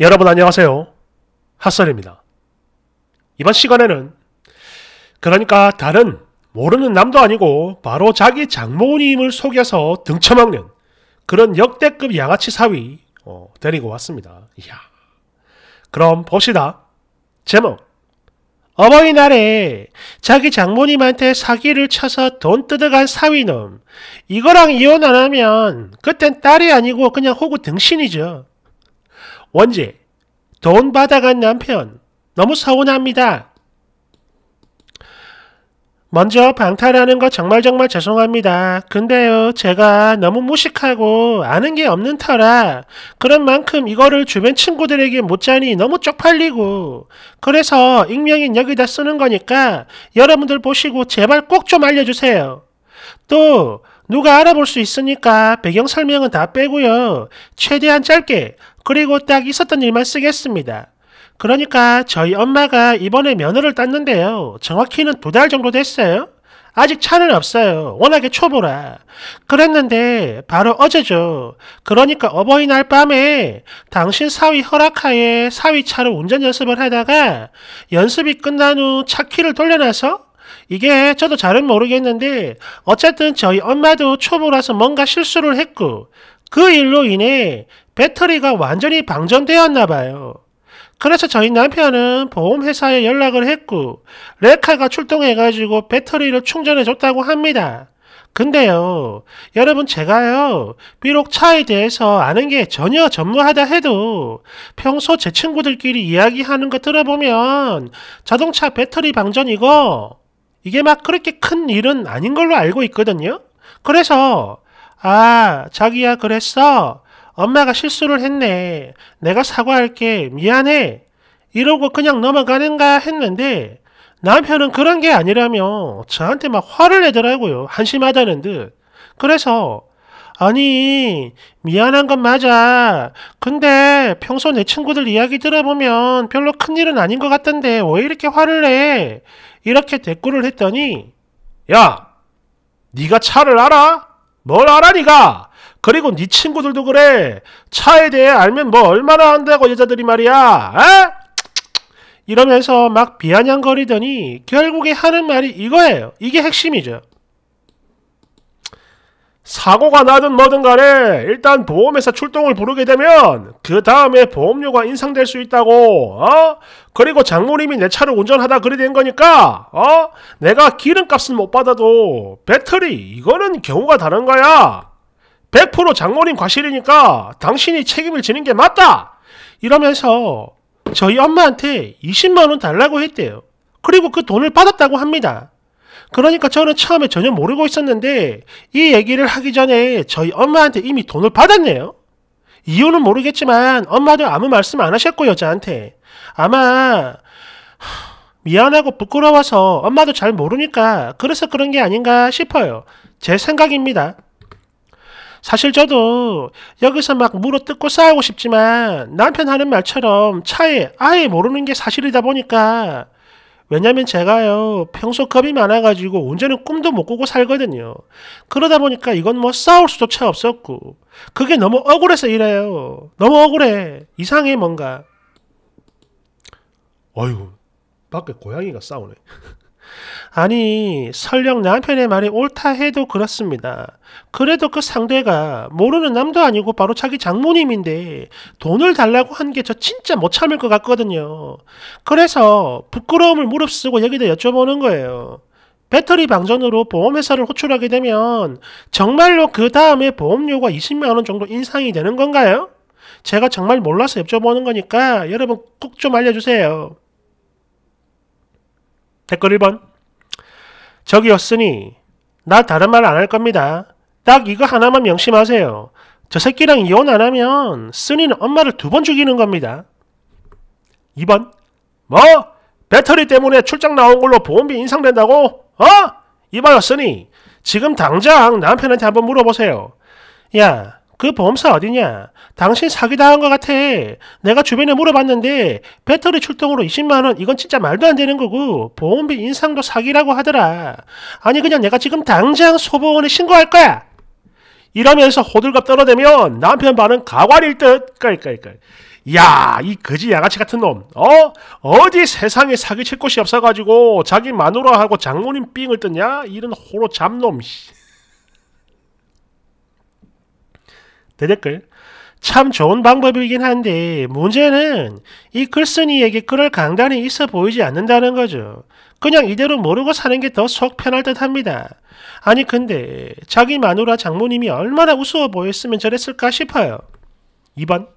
여러분 안녕하세요. 핫설입니다. 이번 시간에는 그러니까 다른 모르는 남도 아니고 바로 자기 장모님을 속여서 등쳐먹는 그런 역대급 양아치 사위 어, 데리고 왔습니다. 이야. 그럼 봅시다. 제목 어버이날에 자기 장모님한테 사기를 쳐서 돈 뜯어간 사위놈 이거랑 이혼 안 하면 그땐 딸이 아니고 그냥 호구 등신이죠. 원지, 돈 받아간 남편, 너무 서운합니다. 먼저 방탈하는 거 정말 정말 죄송합니다. 근데요, 제가 너무 무식하고 아는 게 없는 터라 그런 만큼 이거를 주변 친구들에게 못자니 너무 쪽팔리고 그래서 익명인 여기다 쓰는 거니까 여러분들 보시고 제발 꼭 좀 알려주세요. 또 누가 알아볼 수 있으니까 배경 설명은 다 빼고요. 최대한 짧게 그리고 딱 있었던 일만 쓰겠습니다. 그러니까 저희 엄마가 이번에 면허를 땄는데요. 정확히는 두 달 정도 됐어요. 아직 차는 없어요. 워낙에 초보라. 그랬는데 바로 어제죠. 그러니까 어버이날 밤에 당신 사위 허락하에 사위 차로 운전 연습을 하다가 연습이 끝난 후 차 키를 돌려놔서 이게 저도 잘은 모르겠는데 어쨌든 저희 엄마도 초보라서 뭔가 실수를 했고 그 일로 인해 배터리가 완전히 방전되었나 봐요. 그래서 저희 남편은 보험회사에 연락을 했고 레카가 출동해가지고 배터리를 충전해줬다고 합니다. 근데요, 여러분 제가요, 비록 차에 대해서 아는 게 전혀 전무하다 해도 평소 제 친구들끼리 이야기하는 거 들어보면 자동차 배터리 방전이고 이게 막 그렇게 큰 일은 아닌 걸로 알고 있거든요. 그래서 아, 자기야 그랬어. 엄마가 실수를 했네. 내가 사과할게. 미안해. 이러고 그냥 넘어가는가 했는데 남편은 그런 게 아니라며 저한테 막 화를 내더라고요. 한심하다는 듯. 그래서 아니, 미안한 건 맞아. 근데 평소 내 친구들 이야기 들어보면 별로 큰일은 아닌 것 같던데 왜 이렇게 화를 내? 이렇게 댓글을 했더니 야, 네가 차를 알아? 뭘 알아 네가? 그리고 네 친구들도 그래. 차에 대해 알면 뭐 얼마나 안다고 여자들이 말이야. 에? 이러면서 막 비아냥거리더니 결국에 하는 말이 이거예요. 이게 핵심이죠. 사고가 나든 뭐든 간에 일단 보험회사 출동을 부르게 되면 그 다음에 보험료가 인상될 수 있다고 어? 그리고 장모님이 내 차를 운전하다 그리 된 거니까 어? 내가 기름값은 못 받아도 배터리 이거는 경우가 다른 거야 100% 장모님 과실이니까 당신이 책임을 지는 게 맞다! 이러면서 저희 엄마한테 20만원 달라고 했대요. 그리고 그 돈을 받았다고 합니다. 그러니까 저는 처음에 전혀 모르고 있었는데 이 얘기를 하기 전에 저희 엄마한테 이미 돈을 받았네요. 이유는 모르겠지만 엄마도 아무 말씀 안하셨고여자한테 아마 미안하고 부끄러워서 엄마도 잘 모르니까 그래서 그런 게 아닌가 싶어요. 제 생각입니다. 사실 저도 여기서 막 물어뜯고 싸우고 싶지만 남편 하는 말처럼 차에 아예 모르는 게 사실이다 보니까 왜냐면 제가요 평소 겁이 많아가지고 운전은 꿈도 못 꾸고 살거든요. 그러다 보니까 이건 뭐 싸울 수조차 없었고 그게 너무 억울해서 이래요. 너무 억울해. 이상해 뭔가. 어휴 밖에 고양이가 싸우네. 아니, 설령 남편의 말이 옳다 해도 그렇습니다. 그래도 그 상대가 모르는 남도 아니고 바로 자기 장모님인데 돈을 달라고 한 게 저 진짜 못 참을 것 같거든요. 그래서 부끄러움을 무릅쓰고 여기다 여쭤보는 거예요. 배터리 방전으로 보험회사를 호출하게 되면 정말로 그 다음에 보험료가 20만원 정도 인상이 되는 건가요? 제가 정말 몰라서 여쭤보는 거니까 여러분 꼭 좀 알려주세요. 댓글 1번. 적이었으니 나 다른 말 안 할 겁니다. 딱 이거 하나만 명심하세요. 저 새끼랑 이혼 안 하면 쓰니는 엄마를 두 번 죽이는 겁니다. 2번 뭐? 배터리 때문에 출장 나온 걸로 보험비 인상된다고? 어? 이봐요 쓰니 지금 당장 남편한테 한번 물어보세요. 야그 보험사 어디냐? 당신 사기당한 것 같아. 내가 주변에 물어봤는데 배터리 출동으로 20만원 이건 진짜 말도 안 되는 거고 보험비 인상도 사기라고 하더라. 아니 그냥 내가 지금 당장 소보원에 신고할 거야. 이러면서 호들갑 떨어대면 남편 반은 가관일 듯. 깔깔깔. 야, 이 거지 양아치 같은 놈, 어? 어디 세상에 사기칠 곳이 없어가지고 자기 마누라 하고 장모님 삥을 뜯냐? 이런 호로 잡놈. 대댓글. 참 좋은 방법이긴 한데 문제는 이 글쓴이에게 그럴 강단이 있어 보이지 않는다는 거죠. 그냥 이대로 모르고 사는 게 더 속 편할 듯 합니다. 아니 근데 자기 마누라 장모님이 얼마나 우스워 보였으면 저랬을까 싶어요. 2번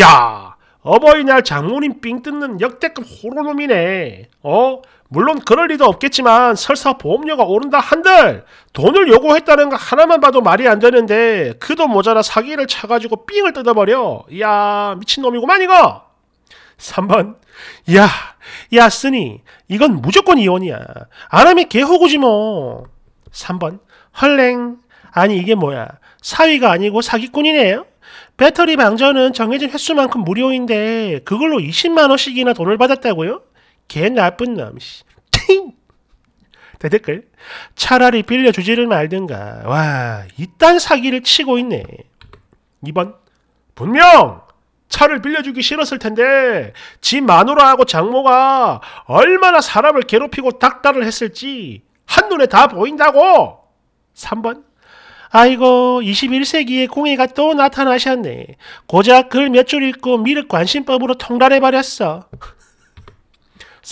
야 어버이날 장모님 삥 뜯는 역대급 호러놈이네 어? 물론 그럴 리도 없겠지만 설사 보험료가 오른다 한들 돈을 요구했다는 거 하나만 봐도 말이 안 되는데 그도 모자라 사기를 쳐가지고 삥을 뜯어버려. 이야 미친놈이구만 이거. 3번 야, 야 쓰니 이건 무조건 이혼이야. 아람이 개호구지 뭐. 3번 헐랭 아니 이게 뭐야 사위가 아니고 사기꾼이네요. 배터리 방전은 정해진 횟수만큼 무료인데 그걸로 20만 원씩이나 돈을 받았다고요? 개 나쁜 놈. 씨. 대댓글 차라리 빌려주지를 말든가 와 이딴 사기를 치고 있네 2번 분명 차를 빌려주기 싫었을 텐데 지 마누라하고 장모가 얼마나 사람을 괴롭히고 닥달을 했을지 한눈에 다 보인다고 3번 아이고 21세기의 공예가 또 나타나셨네 고작 글 몇 줄 읽고 미륵 관심법으로 통달해버렸어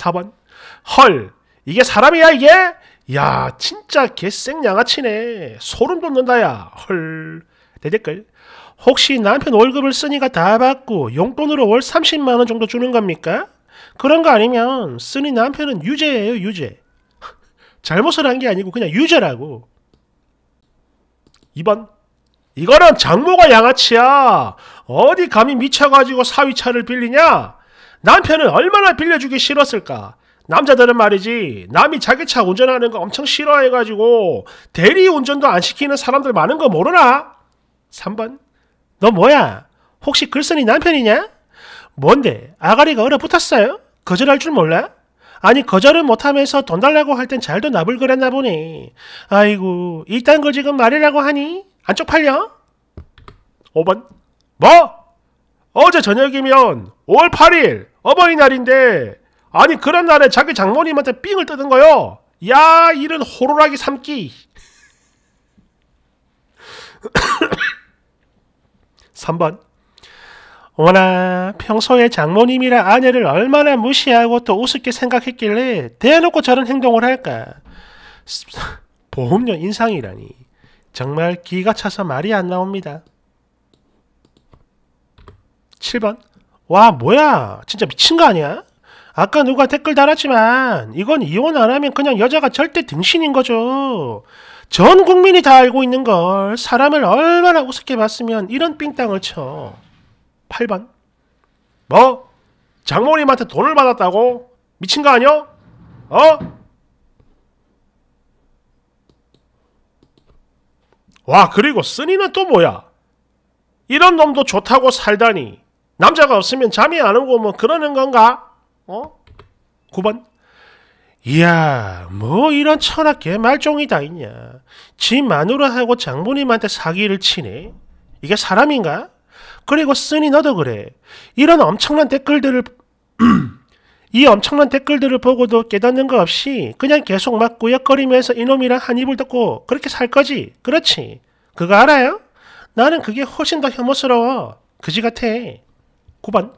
4번. 헐, 이게 사람이야, 이게? 야, 진짜 개쌩 양아치네. 소름 돋는다, 야. 헐. 내 댓글. 혹시 남편 월급을 쓰니까 다 받고 용돈으로 월 30만원 정도 주는 겁니까? 그런 거 아니면 쓰니 남편은 유죄예요, 유죄. 잘못을 한 게 아니고 그냥 유죄라고. 2번. 이거는 장모가 양아치야. 어디 감히 미쳐가지고 사위차를 빌리냐? 남편은 얼마나 빌려주기 싫었을까? 남자들은 말이지 남이 자기 차 운전하는 거 엄청 싫어해가지고 대리 운전도 안 시키는 사람들 많은 거 모르나? 3번 너 뭐야? 혹시 글쓴이 남편이냐? 뭔데? 아가리가 얼어붙었어요? 거절할 줄 몰라? 아니 거절은 못하면서 돈 달라고 할 땐 잘도 나불그랬나 보네. 아이고 이딴 걸 지금 말이라고 하니? 안 쪽팔려? 5번 뭐? 어제 저녁이면 5월 8일 어버이날인데 아니 그런 날에 자기 장모님한테 삥을 뜯은 거요. 야 이런 호루라기 삼기. 3번 워나 평소에 장모님이랑 아내를 얼마나 무시하고 또 우습게 생각했길래 대놓고 저런 행동을 할까? 보험료 인상이라니 정말 기가 차서 말이 안 나옵니다. 7번 와 뭐야 진짜 미친 거 아니야? 아까 누가 댓글 달았지만 이건 이혼 안 하면 그냥 여자가 절대 등신인 거죠. 전 국민이 다 알고 있는 걸 사람을 얼마나 우습게 봤으면 이런 삥땅을 쳐. 8번 뭐? 장모님한테 돈을 받았다고? 미친 거 아니야? 어? 와 그리고 쓰니는 또 뭐야? 이런 놈도 좋다고 살다니 남자가 없으면 잠이 안 오고 뭐 그러는 건가? 어? 9번. 이야, 뭐 이런 천하게 말종이 다 있냐. 지 마누라 하고 장모님한테 사기를 치네. 이게 사람인가? 그리고 쓰니 너도 그래. 이런 엄청난 댓글들을 이 엄청난 댓글들을 보고도 깨닫는 거 없이 그냥 계속 막 꾸역거리면서 이놈이랑 한 입을 듣고 그렇게 살 거지. 그렇지. 그거 알아요? 나는 그게 훨씬 더 혐오스러워. 그지 같아. 9번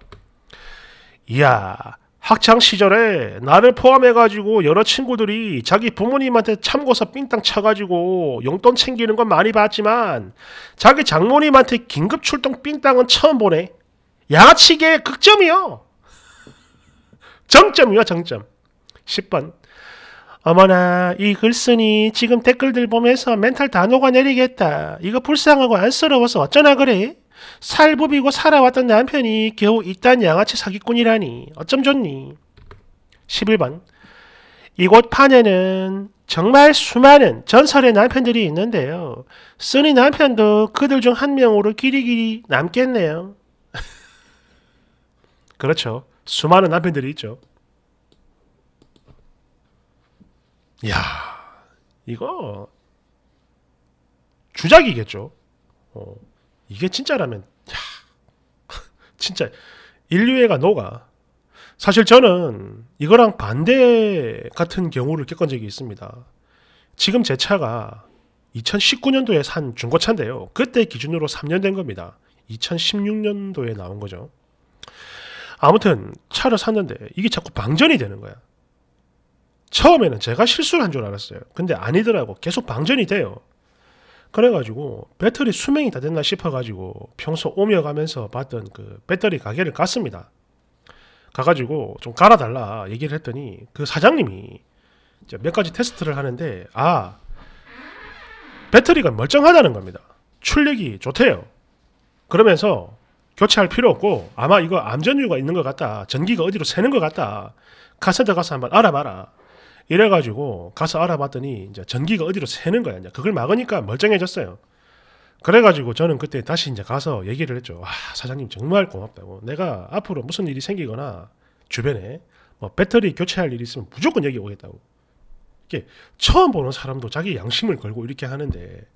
이야 학창 시절에 나를 포함해가지고 여러 친구들이 자기 부모님한테 참고서 삥땅 쳐가지고 용돈 챙기는 건 많이 봤지만 자기 장모님한테 긴급 출동 삥땅은 처음 보네. 양아치계의 극점이요. 정점이요 정점. 10번 어머나 이 글쓴이 지금 댓글들 보면서 멘탈 다 녹아내리겠다. 이거 불쌍하고 안쓰러워서 어쩌나 그래? 살 부비고 살아왔던 남편이 겨우 이딴 양아치 사기꾼이라니 어쩜 좋니? 11번 이곳 판에는 정말 수많은 전설의 남편들이 있는데요. 쓰니 남편도 그들 중 한 명으로 길이길이 남겠네요. 그렇죠. 수많은 남편들이 있죠. 야 이거 주작이겠죠. 어. 이게 진짜라면 야, 진짜 인류애가 녹아. 사실 저는 이거랑 반대 같은 경우를 겪은 적이 있습니다. 지금 제 차가 2019년도에 산 중고차인데요. 그때 기준으로 3년 된 겁니다. 2016년도에 나온 거죠. 아무튼 차를 샀는데 이게 자꾸 방전이 되는 거야. 처음에는 제가 실수를 한 줄 알았어요. 근데 아니더라고. 계속 방전이 돼요. 그래가지고 배터리 수명이 다 됐나 싶어가지고 평소 오며 가면서 봤던 그 배터리 가게를 갔습니다. 가가지고 좀 갈아달라 얘기를 했더니 그 사장님이 몇 가지 테스트를 하는데 아 배터리가 멀쩡하다는 겁니다. 출력이 좋대요. 그러면서 교체할 필요 없고 아마 이거 암전류가 있는 것 같다. 전기가 어디로 새는 것 같다. 카센터 가서 한번 알아봐라. 이래가지고 가서 알아봤더니 이제 전기가 어디로 새는 거야. 이제 그걸 막으니까 멀쩡해졌어요. 그래가지고 저는 그때 다시 이제 가서 얘기를 했죠. 아, 사장님 정말 고맙다고. 내가 앞으로 무슨 일이 생기거나 주변에 뭐 배터리 교체할 일이 있으면 무조건 여기 오겠다고. 이게 처음 보는 사람도 자기 양심을 걸고 이렇게 하는데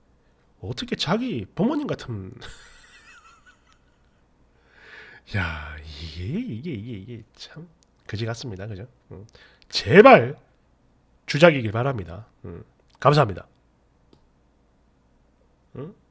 어떻게 자기 부모님 같은 야 이게 이게 이게 이게 참 그지 같습니다 그죠 음. 제발 주작이길 바랍니다. 음, 감사합니다. 음?